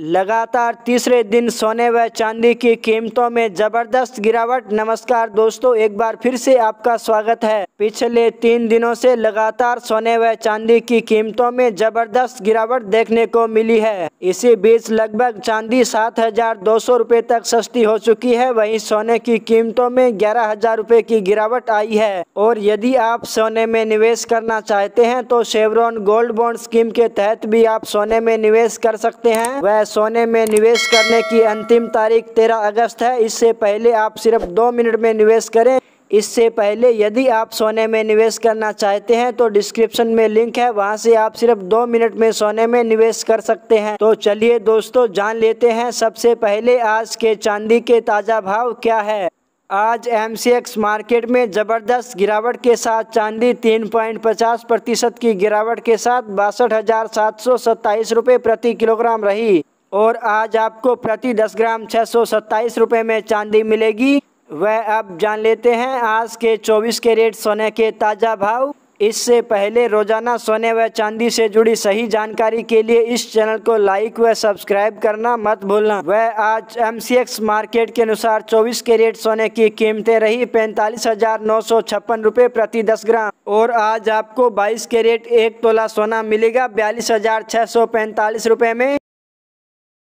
लगातार तीसरे दिन सोने व चांदी की कीमतों में जबरदस्त गिरावट नमस्कार दोस्तों एक बार फिर से आपका स्वागत है पिछले तीन दिनों से लगातार सोने व चांदी की कीमतों में जबरदस्त गिरावट देखने को मिली है इसी बीच लगभग चांदी सात हजार दो सौ रूपए तक सस्ती हो चुकी है वहीं सोने की कीमतों में ग्यारह हजार रूपए की गिरावट आई है और यदि आप सोने में निवेश करना चाहते है तो शेवरॉन गोल्ड बॉन्ड स्कीम के तहत भी आप सोने में निवेश कर सकते हैं वह सोने में निवेश करने की अंतिम तारीख 13 अगस्त है इससे पहले आप सिर्फ दो मिनट में निवेश करें इससे पहले यदि आप सोने में निवेश करना चाहते हैं तो डिस्क्रिप्शन में लिंक है वहां से आप सिर्फ दो मिनट में सोने में निवेश कर सकते हैं तो चलिए दोस्तों जान लेते हैं सबसे पहले आज के चांदी के ताज़ा भाव क्या है आज एम मार्केट में ज़बरदस्त गिरावट के साथ चांदी 3.50 प्रतिशत की गिरावट के साथ बासठ हज़ार सात सौ सत्ताईस प्रति किलोग्राम रही और आज आपको प्रति दस ग्राम छः सौ सत्ताईस में चांदी मिलेगी वह अब जान लेते हैं आज के चौबीस के रेट सोने के ताज़ा भाव इससे पहले रोजाना सोने व चांदी से जुड़ी सही जानकारी के लिए इस चैनल को लाइक व सब्सक्राइब करना मत भूलना वह आज एम मार्केट के अनुसार 24 के रेट सोने की कीमतें रही पैंतालीस हजार नौ सौ छप्पन प्रति 10 ग्राम और आज आपको 22 के रेट एक तोला सोना मिलेगा बयालीस हजार सौ पैंतालीस में